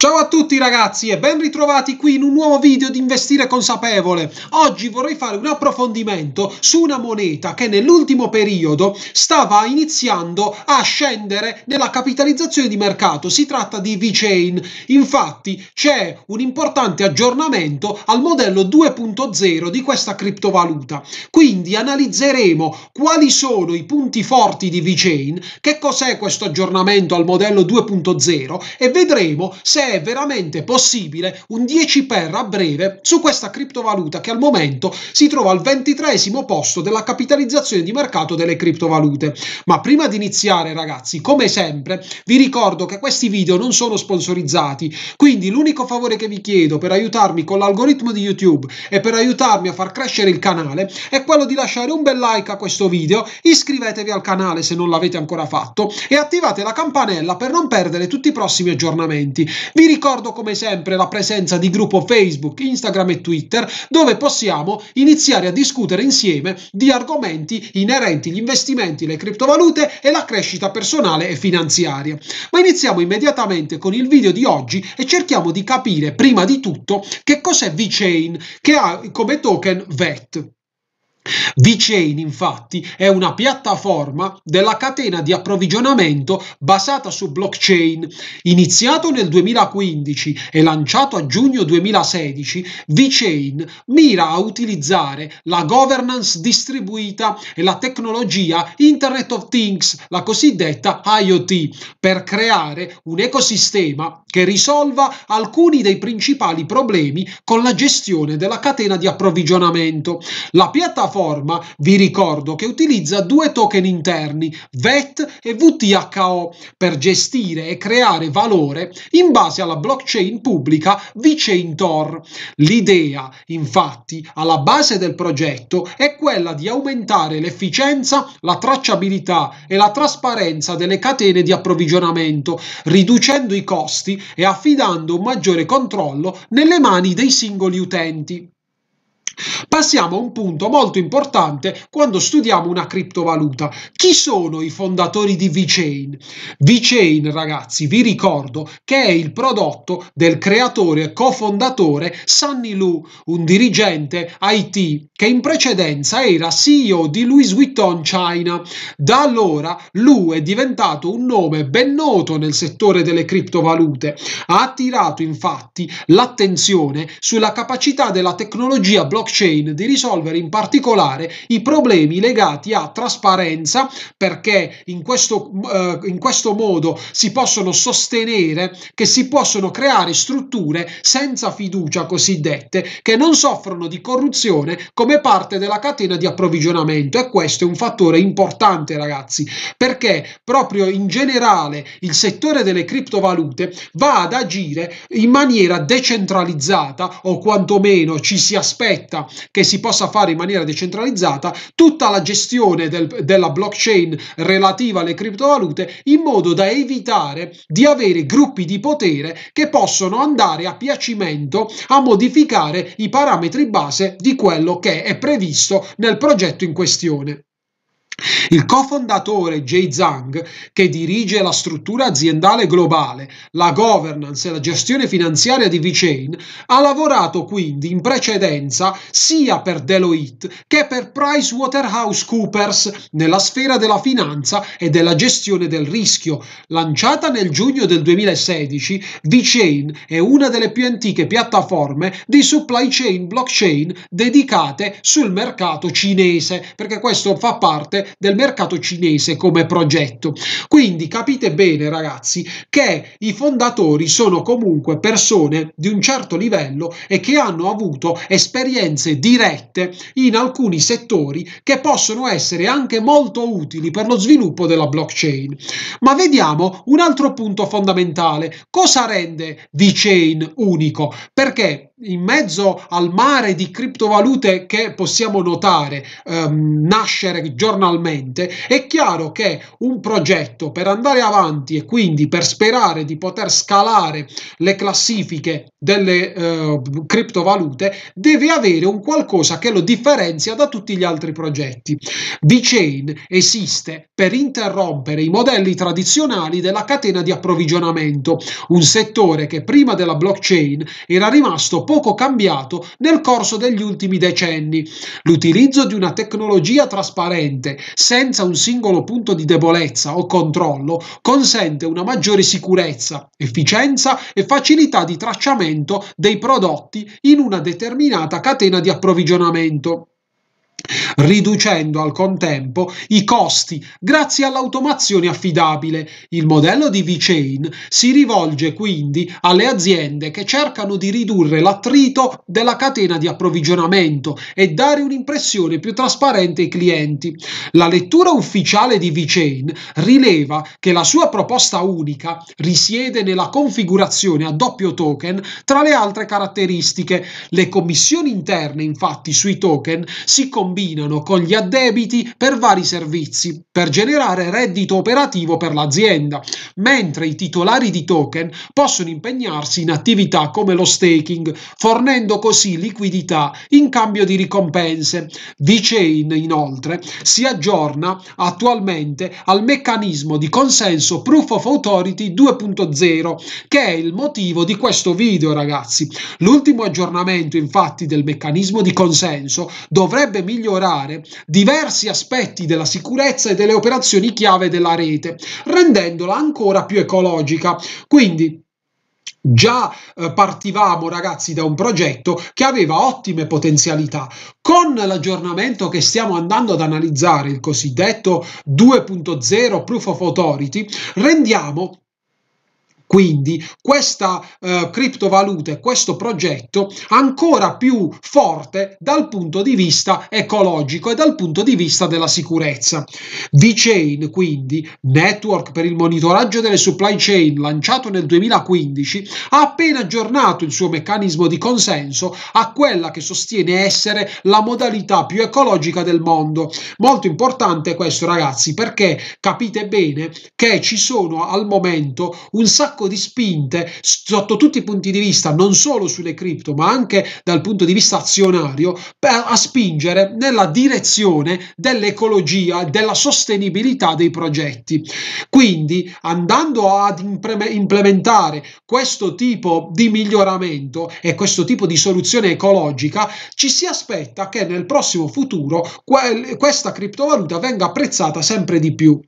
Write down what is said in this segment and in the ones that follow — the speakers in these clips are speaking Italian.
Ciao a tutti ragazzi e ben ritrovati qui in un nuovo video di Investire Consapevole. Oggi vorrei fare un approfondimento su una moneta che nell'ultimo periodo stava iniziando a scendere nella capitalizzazione di mercato. Si tratta di VeChain. Infatti c'è un importante aggiornamento al modello 2.0 di questa criptovaluta. Quindi analizzeremo quali sono i punti forti di VeChain, che cos'è questo aggiornamento al modello 2.0 e vedremo se è veramente possibile un 10 per a breve su questa criptovaluta che al momento si trova al ventitresimo posto della capitalizzazione di mercato delle criptovalute. Ma prima di iniziare ragazzi, come sempre, vi ricordo che questi video non sono sponsorizzati, quindi l'unico favore che vi chiedo per aiutarmi con l'algoritmo di YouTube e per aiutarmi a far crescere il canale è quello di lasciare un bel like a questo video, iscrivetevi al canale se non l'avete ancora fatto e attivate la campanella per non perdere tutti i prossimi aggiornamenti. Vi ricordo come sempre la presenza di gruppo Facebook, Instagram e Twitter dove possiamo iniziare a discutere insieme di argomenti inerenti agli investimenti, le criptovalute e la crescita personale e finanziaria. Ma iniziamo immediatamente con il video di oggi e cerchiamo di capire prima di tutto che cos'è VeChain che ha come token VET. VeChain infatti è una piattaforma della catena di approvvigionamento basata su blockchain. Iniziato nel 2015 e lanciato a giugno 2016, VeChain mira a utilizzare la governance distribuita e la tecnologia Internet of Things, la cosiddetta IoT, per creare un ecosistema che risolva alcuni dei principali problemi con la gestione della catena di approvvigionamento. La piattaforma piattaforma, vi ricordo, che utilizza due token interni, VET e VTHO, per gestire e creare valore in base alla blockchain pubblica VeChain L'idea, infatti, alla base del progetto è quella di aumentare l'efficienza, la tracciabilità e la trasparenza delle catene di approvvigionamento, riducendo i costi e affidando un maggiore controllo nelle mani dei singoli utenti. Passiamo a un punto molto importante quando studiamo una criptovaluta. Chi sono i fondatori di VeChain? VeChain, ragazzi, vi ricordo che è il prodotto del creatore e cofondatore Sunny Lu, un dirigente IT che in precedenza era CEO di Louis Vuitton China. Da allora Lu è diventato un nome ben noto nel settore delle criptovalute. Ha attirato infatti l'attenzione sulla capacità della tecnologia blockchain blockchain di risolvere in particolare i problemi legati a trasparenza perché in questo, eh, in questo modo si possono sostenere che si possono creare strutture senza fiducia cosiddette che non soffrono di corruzione come parte della catena di approvvigionamento e questo è un fattore importante ragazzi perché proprio in generale il settore delle criptovalute va ad agire in maniera decentralizzata o quantomeno ci si aspetta proposta che si possa fare in maniera decentralizzata tutta la gestione del, della blockchain relativa alle criptovalute in modo da evitare di avere gruppi di potere che possono andare a piacimento a modificare i parametri base di quello che è previsto nel progetto in questione. Il cofondatore Jay Zhang, che dirige la struttura aziendale globale, la governance e la gestione finanziaria di VeChain, ha lavorato quindi in precedenza sia per Deloitte che per PricewaterhouseCoopers nella sfera della finanza e della gestione del rischio. Lanciata nel giugno del 2016, VeChain è una delle più antiche piattaforme di supply chain blockchain dedicate sul mercato cinese, perché questo fa parte del mercato cinese come progetto. Quindi capite bene ragazzi che i fondatori sono comunque persone di un certo livello e che hanno avuto esperienze dirette in alcuni settori che possono essere anche molto utili per lo sviluppo della blockchain. Ma vediamo un altro punto fondamentale. Cosa rende VeChain unico? Perché in mezzo al mare di criptovalute che possiamo notare ehm, nascere giornalmente, è chiaro che un progetto per andare avanti e quindi per sperare di poter scalare le classifiche delle eh, criptovalute deve avere un qualcosa che lo differenzia da tutti gli altri progetti. VeChain esiste per interrompere i modelli tradizionali della catena di approvvigionamento, un settore che prima della blockchain era rimasto poco cambiato nel corso degli ultimi decenni. L'utilizzo di una tecnologia trasparente, senza un singolo punto di debolezza o controllo, consente una maggiore sicurezza, efficienza e facilità di tracciamento dei prodotti in una determinata catena di approvvigionamento riducendo al contempo i costi grazie all'automazione affidabile. Il modello di VeChain si rivolge quindi alle aziende che cercano di ridurre l'attrito della catena di approvvigionamento e dare un'impressione più trasparente ai clienti. La lettura ufficiale di VeChain rileva che la sua proposta unica risiede nella configurazione a doppio token tra le altre caratteristiche. Le commissioni interne infatti sui token si combinano combinano con gli addebiti per vari servizi per generare reddito operativo per l'azienda, mentre i titolari di token possono impegnarsi in attività come lo staking, fornendo così liquidità in cambio di ricompense. VeChain inoltre si aggiorna attualmente al meccanismo di consenso Proof of Authority 2.0, che è il motivo di questo video, ragazzi. L'ultimo aggiornamento infatti del meccanismo di consenso dovrebbe migliorare migliorare diversi aspetti della sicurezza e delle operazioni chiave della rete, rendendola ancora più ecologica. Quindi, Già eh, partivamo ragazzi da un progetto che aveva ottime potenzialità. Con l'aggiornamento che stiamo andando ad analizzare, il cosiddetto 2.0 Proof of Authority, rendiamo quindi questa eh, criptovaluta e questo progetto ancora più forte dal punto di vista ecologico e dal punto di vista della sicurezza. VeChain, quindi network per il monitoraggio delle supply chain lanciato nel 2015, ha appena aggiornato il suo meccanismo di consenso a quella che sostiene essere la modalità più ecologica del mondo. Molto importante questo ragazzi perché capite bene che ci sono al momento un sacco di spinte sotto tutti i punti di vista, non solo sulle cripto, ma anche dal punto di vista azionario, per, a spingere nella direzione dell'ecologia, della sostenibilità dei progetti. Quindi andando ad implementare questo tipo di miglioramento e questo tipo di soluzione ecologica, ci si aspetta che nel prossimo futuro quel, questa criptovaluta venga apprezzata sempre di più.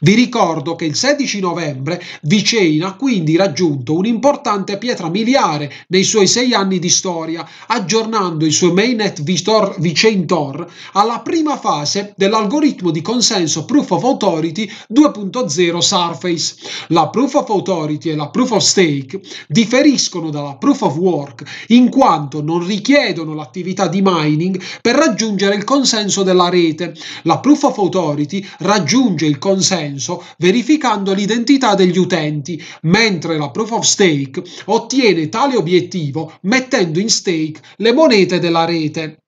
Vi ricordo che il 16 novembre Viceina ha quindi raggiunto un'importante pietra miliare nei suoi sei anni di storia, aggiornando il suo mainnet Vitor, Vicein Tor alla prima fase dell'algoritmo di consenso Proof of Authority 2.0 Surface. La Proof of Authority e la Proof of Stake differiscono dalla Proof of Work in quanto non richiedono l'attività di mining per raggiungere il consenso della rete. La Proof of Authority raggiunge il consenso consenso verificando l'identità degli utenti, mentre la proof of stake ottiene tale obiettivo mettendo in stake le monete della rete.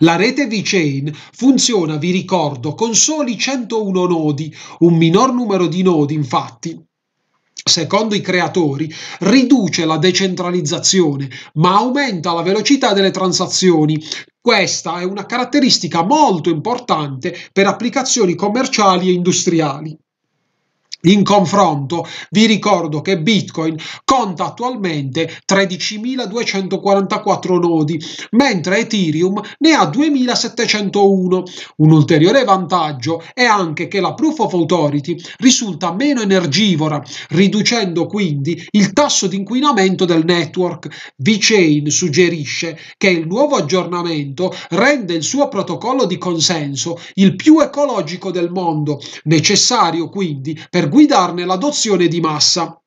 La rete VeChain funziona, vi ricordo, con soli 101 nodi, un minor numero di nodi infatti, secondo i creatori, riduce la decentralizzazione, ma aumenta la velocità delle transazioni, questa è una caratteristica molto importante per applicazioni commerciali e industriali. In confronto vi ricordo che Bitcoin conta attualmente 13.244 nodi, mentre Ethereum ne ha 2.701. Un ulteriore vantaggio è anche che la Proof of Authority risulta meno energivora, riducendo quindi il tasso di inquinamento del network. VeChain suggerisce che il nuovo aggiornamento rende il suo protocollo di consenso il più ecologico del mondo, necessario quindi per guidarne l'adozione di massa.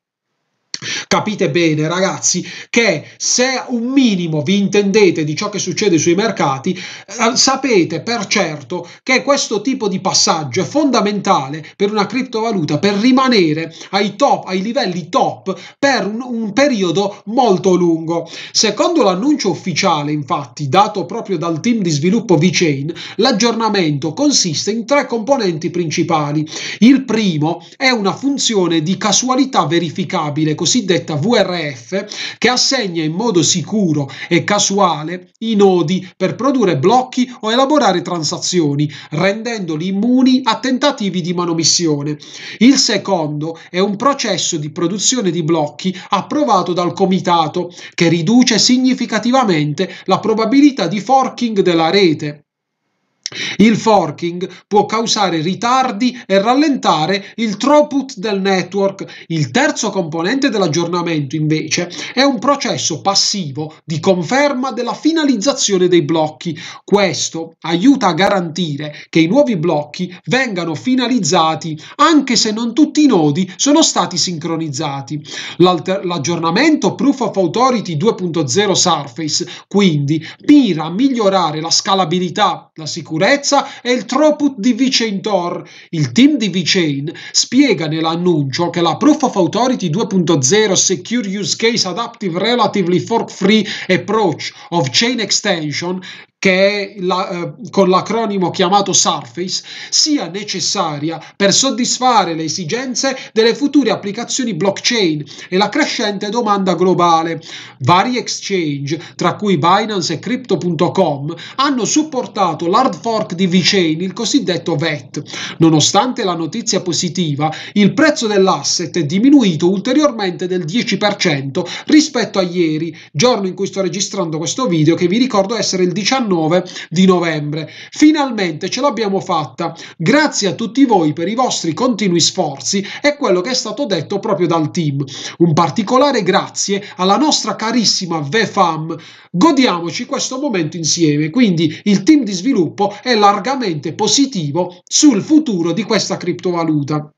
Capite bene, ragazzi, che se un minimo vi intendete di ciò che succede sui mercati, eh, sapete per certo che questo tipo di passaggio è fondamentale per una criptovaluta per rimanere ai top, ai livelli top per un, un periodo molto lungo. Secondo l'annuncio ufficiale, infatti, dato proprio dal team di sviluppo VeChain, l'aggiornamento consiste in tre componenti principali. Il primo è una funzione di casualità verificabile cosiddetta VRF che assegna in modo sicuro e casuale i nodi per produrre blocchi o elaborare transazioni, rendendoli immuni a tentativi di manomissione. Il secondo è un processo di produzione di blocchi approvato dal comitato che riduce significativamente la probabilità di forking della rete. Il forking può causare ritardi e rallentare il throughput del network. Il terzo componente dell'aggiornamento, invece, è un processo passivo di conferma della finalizzazione dei blocchi. Questo aiuta a garantire che i nuovi blocchi vengano finalizzati anche se non tutti i nodi sono stati sincronizzati. l'aggiornamento Proof of Authority 2.0 Surface, quindi, mira a migliorare la scalabilità, la sicurezza salvezza e il Troput di Vicentor. Il team di Vicain spiega nell'annuncio che la Proof of Authority 2.0 Secure Use Case Adaptive Relatively Fork Free Approach of Chain Extension che è la, eh, con l'acronimo chiamato Surface, sia necessaria per soddisfare le esigenze delle future applicazioni blockchain e la crescente domanda globale. Vari exchange, tra cui Binance e Crypto.com, hanno supportato l'hard fork di VeChain, il cosiddetto VET. Nonostante la notizia positiva, il prezzo dell'asset è diminuito ulteriormente del 10% rispetto a ieri, giorno in cui sto registrando questo video che vi ricordo essere il 19 19 di novembre. Finalmente ce l'abbiamo fatta. Grazie a tutti voi per i vostri continui sforzi e quello che è stato detto proprio dal team. Un particolare grazie alla nostra carissima VFAM. Godiamoci questo momento insieme. Quindi il team di sviluppo è largamente positivo sul futuro di questa criptovaluta.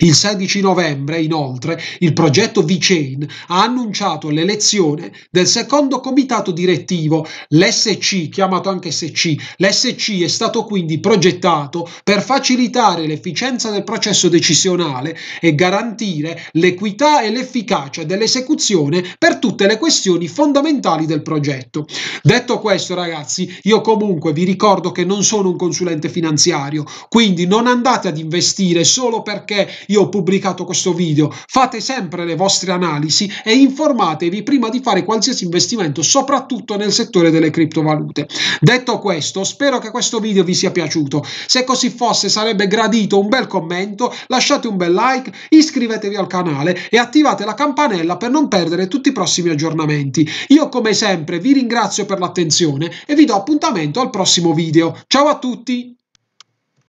Il 16 novembre, inoltre, il progetto VChain ha annunciato l'elezione del secondo comitato direttivo, l'SC, chiamato anche SC. L'SC è stato quindi progettato per facilitare l'efficienza del processo decisionale e garantire l'equità e l'efficacia dell'esecuzione per tutte le questioni fondamentali del progetto. Detto questo, ragazzi, io comunque vi ricordo che non sono un consulente finanziario, quindi non andate ad investire solo perché perché io ho pubblicato questo video. Fate sempre le vostre analisi e informatevi prima di fare qualsiasi investimento, soprattutto nel settore delle criptovalute. Detto questo, spero che questo video vi sia piaciuto. Se così fosse, sarebbe gradito un bel commento, lasciate un bel like, iscrivetevi al canale e attivate la campanella per non perdere tutti i prossimi aggiornamenti. Io come sempre vi ringrazio per l'attenzione e vi do appuntamento al prossimo video. Ciao a tutti!